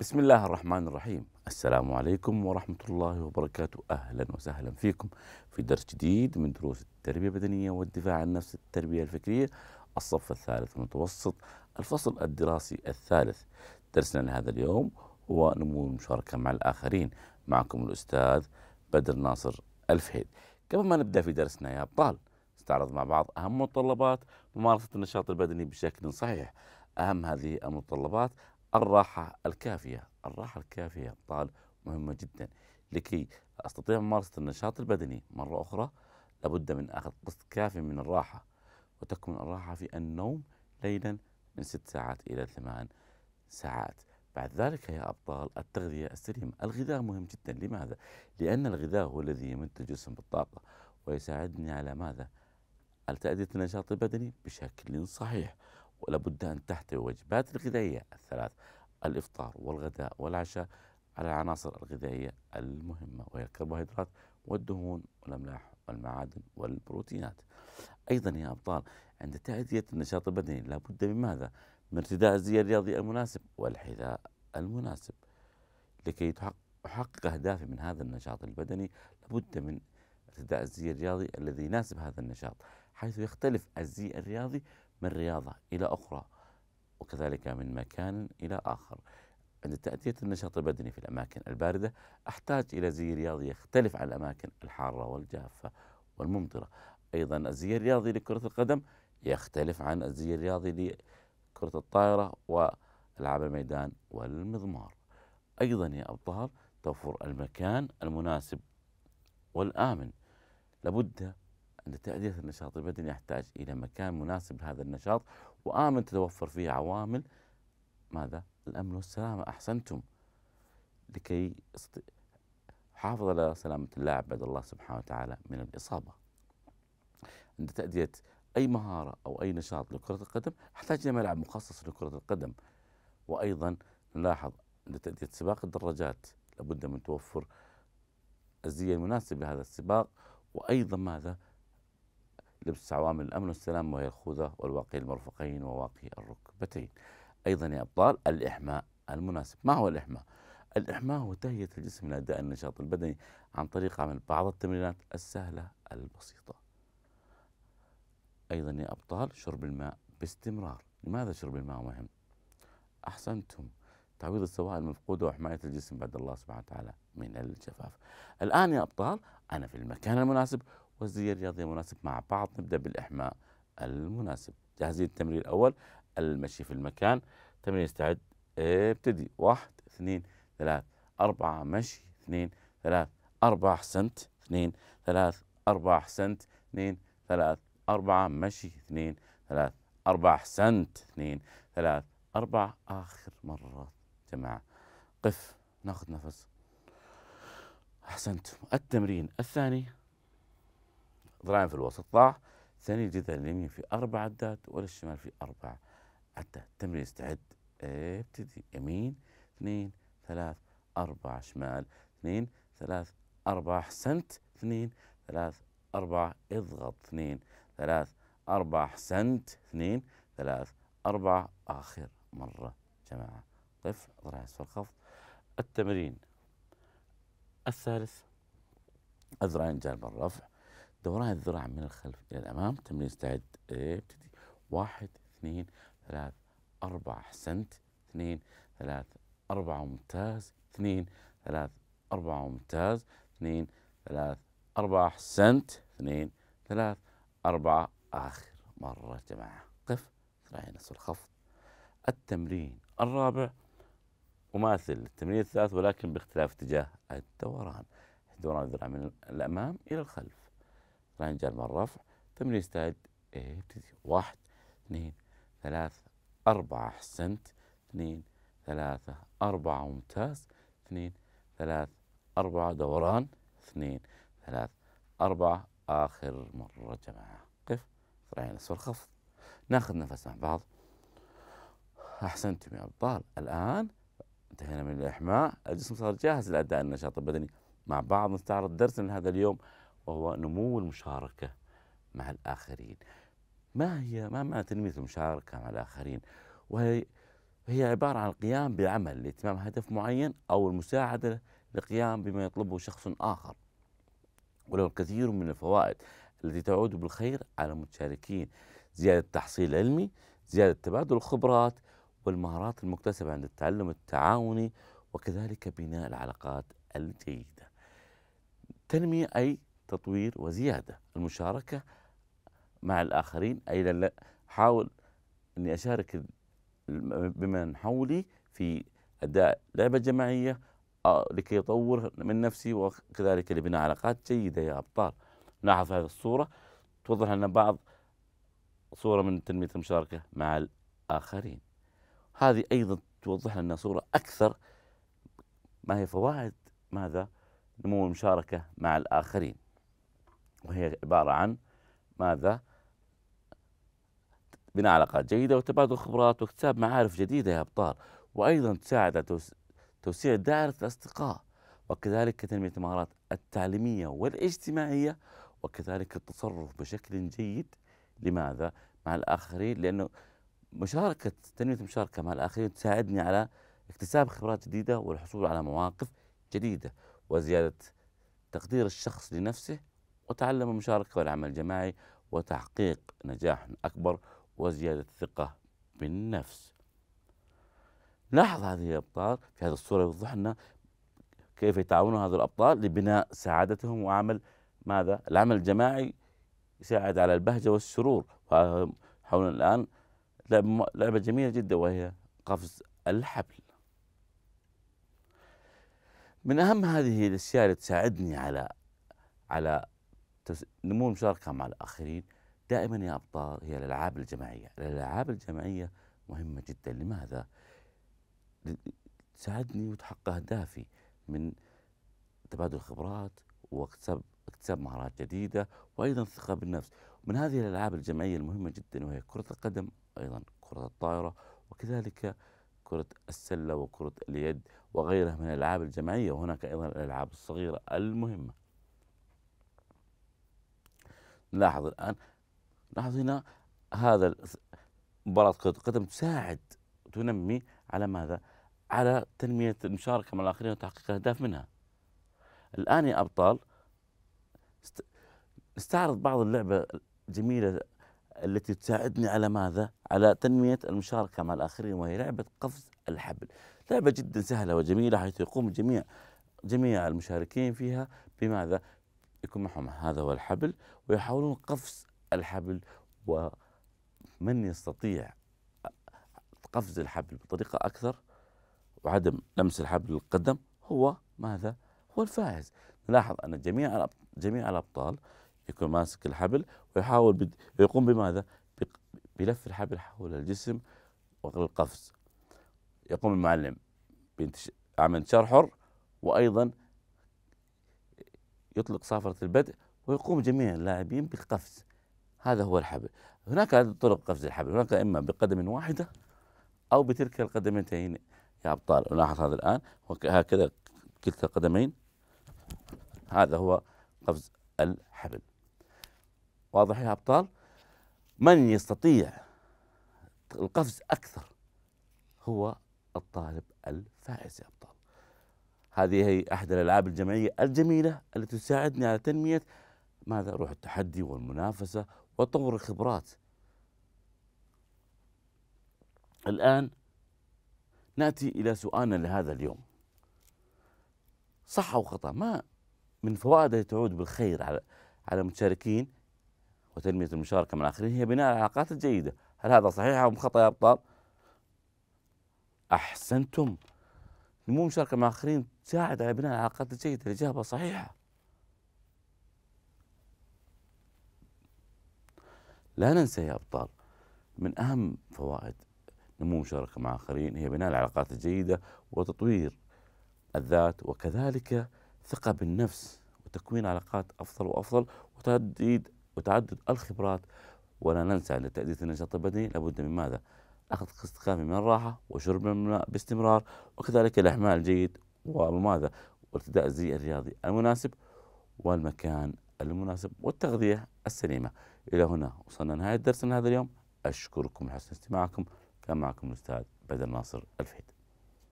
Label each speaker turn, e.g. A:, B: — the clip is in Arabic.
A: بسم الله الرحمن الرحيم السلام عليكم ورحمة الله وبركاته أهلا وسهلا فيكم في درس جديد من دروس التربية البدنية والدفاع عن نفس التربية الفكرية الصف الثالث المتوسط الفصل الدراسي الثالث درسنا لهذا اليوم هو نمو المشاركة مع الآخرين معكم الأستاذ بدر ناصر الفهيد قبل ما نبدأ في درسنا يا أبطال نستعرض مع بعض أهم متطلبات ممارسة النشاط البدني بشكل صحيح أهم هذه المتطلبات الراحة الكافية الراحة الكافية أبطال مهمة جدا لكي أستطيع ممارسة النشاط البدني مرة أخرى لابد من أخذ قسط كافي من الراحة وتكمن الراحة في النوم ليلا من ست ساعات إلى ثمان ساعات بعد ذلك يا أبطال التغذية السليمة الغذاء مهم جدا لماذا؟ لأن الغذاء هو الذي يمد الجسم بالطاقة ويساعدني على ماذا؟ على تأدية النشاط البدني بشكل صحيح ولابد أن تحتوي الوجبات الغذائية الثلاث الإفطار والغداء والعشاء على العناصر الغذائية المهمة وهي الكربوهيدرات والدهون والأملاح والمعادن والبروتينات أيضا يا أبطال عند تأدية النشاط البدني لابد من ماذا؟ من ارتداء الزي الرياضي المناسب والحذاء المناسب لكي أحقق أهدافي من هذا النشاط البدني لابد من ارتداء الزي الرياضي الذي يناسب هذا النشاط حيث يختلف الزي الرياضي من رياضة إلى أخرى وكذلك من مكان إلى آخر عند تأتية النشاط البدني في الأماكن الباردة أحتاج إلى زي رياضي يختلف عن الأماكن الحارة والجافة والممطرة أيضا الزي الرياضي لكرة القدم يختلف عن الزي الرياضي لكرة الطائرة وألعاب الميدان والمضمار أيضا يا أبطال توفر المكان المناسب والآمن لابد لتأدية النشاط البدني يحتاج إلى مكان مناسب لهذا النشاط وآمن تتوفر فيه عوامل ماذا؟ الأمن والسلامة أحسنتم لكي حافظ على سلامة اللاعب بعد الله سبحانه وتعالى من الإصابة عند تأدية أي مهارة أو أي نشاط لكرة القدم أحتاج إلى ملعب مخصص لكرة القدم وأيضا نلاحظ عند تأدية سباق الدراجات لابد من توفر الزي المناسب لهذا السباق وأيضا ماذا لبس عوامل الأمن والسلام وهي الخوذة والواقي المرفقين وواقي الركبتين أيضا يا أبطال الإحماء المناسب ما هو الإحماء؟ الإحماء هو تهيئة الجسم لاداء النشاط البدني عن طريق عمل بعض التمرينات السهلة البسيطة أيضا يا أبطال شرب الماء باستمرار لماذا شرب الماء مهم؟ أحسنتم تعويض السوائل المفقودة وحماية الجسم بعد الله سبحانه وتعالى من الجفاف الآن يا أبطال أنا في المكان المناسب والزي الرياضي المناسب مع بعض نبدأ بالإحماء المناسب جاهزين التمرين الأول المشي في المكان تمرين استعد ابتدي واحد اثنين ثلاث أربعة مشي اثنين ثلاث أربعة أحسنت اثنين ثلاث أربعة أحسنت اثنين ثلاث أربعة مشي اثنين ثلاث أربعة أحسنت اثنين ثلاث أربعة آخر مرة جماعة قف ناخذ نفس أحسنت التمرين الثاني ذراعين في الوسط طاح ثاني جذع اليمين في أربع عدات وللشمال في أربع عدات تمرين استعد ابتدي يمين اثنين ثلاث أربع شمال اثنين ثلاث أربع أحسنت اثنين ثلاث أربع اضغط اثنين ثلاث أربع أحسنت اثنين ثلاث أربع آخر مرة جماعة قف ضلع أسفل خفض التمرين الثالث الذراعين جانب الرفع دوران الذراع من الخلف إلى الأمام تمرين استعد ابتدي آه، واحد اثنين ثلاث أربعة أحسنت اثنين ثلاث أربعة ممتاز اثنين ثلاث أربعة ممتاز اثنين ثلاث أربعة أحسنت اثنين ثلاث أربعة آخر مرة جماعة قف ذراعي نفس الخفض التمرين الرابع مماثل التمرين الثالث ولكن باختلاف اتجاه الدوران دوران الذراع من الأمام إلى الخلف رنجر من الرفع ثم نستعد ابتدي إيه، واحد اثنين ثلاثة أربعة أحسنت اثنين ثلاثة أربعة ممتاز اثنين ثلاثة أربعة دوران اثنين ثلاثة أربعة آخر مرة جماعة قف ذراعين أسفل خفض ناخذ نفس مع بعض أحسنتم يا أبطال الآن انتهينا من الإحماء الجسم صار جاهز لأداء النشاط البدني مع بعض نستعرض درس من هذا اليوم وهو نمو المشاركة مع الآخرين ما هي ما معنى تنمية المشاركة مع الآخرين وهي هي عبارة عن القيام بعمل لإتمام هدف معين أو المساعدة لقيام بما يطلبه شخص آخر وله الكثير من الفوائد التي تعود بالخير على المتشاركين زيادة تحصيل علمي زيادة تبادل الخبرات والمهارات المكتسبة عند التعلم التعاوني وكذلك بناء العلاقات الجيدة تنمية أي تطوير وزيادة المشاركة مع الآخرين أي حاول أني أشارك بمن حولي في أداء لعبة جماعية آه، لكي أطور من نفسي وكذلك لبناء علاقات جيدة يا أبطال نلاحظ هذه الصورة توضح لنا بعض صورة من تنمية المشاركة مع الآخرين هذه أيضا توضح لنا صورة أكثر ما هي فوائد ماذا نمو المشاركة مع الآخرين وهي عبارة عن ماذا؟ بناء علاقات جيدة وتبادل خبرات واكتساب معارف جديدة يا أبطال وأيضا تساعد على توسيع دائرة الأصدقاء وكذلك تنمية المهارات التعليمية والاجتماعية وكذلك التصرف بشكل جيد لماذا؟ مع الآخرين لأنه مشاركة تنمية المشاركة مع الآخرين تساعدني على اكتساب خبرات جديدة والحصول على مواقف جديدة وزيادة تقدير الشخص لنفسه وتعلم المشاركة والعمل الجماعي وتحقيق نجاح أكبر وزيادة الثقة بالنفس لاحظ هذه الأبطال في هذه الصورة يوضح لنا كيف يتعاونون هذا الأبطال لبناء سعادتهم وعمل ماذا؟ العمل الجماعي يساعد على البهجة والسرور حولنا الآن لعبة جميلة جدا وهي قفز الحبل من أهم هذه الأشياء اللي تساعدني على على تس... نمو المشاركة مع الآخرين دائما يا أبطال هي الألعاب الجماعية الألعاب الجماعية مهمة جدا لماذا؟ تساعدني وتحقق أهدافي من تبادل خبرات واكتساب اكتساب مهارات جديدة وأيضا الثقة بالنفس من هذه الألعاب الجماعية المهمة جدا وهي كرة القدم أيضا كرة الطائرة وكذلك كرة السلة وكرة اليد وغيرها من الألعاب الجماعية وهناك أيضا الألعاب الصغيرة المهمة لاحظ الآن لاحظ هنا هذا مباراة كرة القدم تساعد تنمي على ماذا؟ على تنمية المشاركة مع الآخرين وتحقيق أهداف منها الآن يا أبطال نستعرض بعض اللعبة الجميلة التي تساعدني على ماذا؟ على تنمية المشاركة مع الآخرين وهي لعبة قفز الحبل لعبة جدا سهلة وجميلة حيث يقوم جميع جميع المشاركين فيها بماذا؟ يكون معهم هذا هو الحبل ويحاولون قفز الحبل ومن يستطيع قفز الحبل بطريقة أكثر وعدم لمس الحبل القدم هو ماذا؟ هو الفائز نلاحظ أن جميع جميع الأبطال يكون ماسك الحبل ويحاول يقوم ويقوم بماذا؟ بلف الحبل حول الجسم والقفز يقوم المعلم بعمل شرحر وأيضا يطلق صافرة البدء ويقوم جميع اللاعبين بالقفز هذا هو الحبل هناك طرق قفز الحبل هناك إما بقدم واحدة أو بتلك القدمتين يا أبطال لاحظ هذا الآن وهكذا كلتا القدمين هذا هو قفز الحبل واضح يا أبطال من يستطيع القفز أكثر هو الطالب الفائز يا أبطال هذه هي أحد الألعاب الجماعية الجميلة التي تساعدني على تنمية ماذا روح التحدي والمنافسة وتطور الخبرات الآن نأتي إلى سؤالنا لهذا اليوم صح أو خطأ ما من فوائد تعود بالخير على على المشاركين وتنمية المشاركة مع الآخرين هي بناء العلاقات الجيدة هل هذا صحيح أم خطأ يا أبطال أحسنتم نمو المشاركة مع الآخرين تساعد على بناء العلاقات الجيدة الإجابة صحيحة لا ننسى يا أبطال من أهم فوائد نمو المشاركة مع آخرين هي بناء العلاقات الجيدة وتطوير الذات وكذلك ثقة بالنفس وتكوين علاقات أفضل وأفضل وتعديد وتعدد الخبرات ولا ننسى أن لتأدية النشاط البدني لابد من ماذا؟ أخذ قسط كافي من الراحة وشرب الماء باستمرار وكذلك الإحماء الجيد وماذا وارتداء الزي الرياضي المناسب والمكان المناسب والتغذية السليمة إلى هنا وصلنا نهاية درسنا هذا اليوم أشكركم لحسن استماعكم كان معكم الأستاذ بدر ناصر الفهيد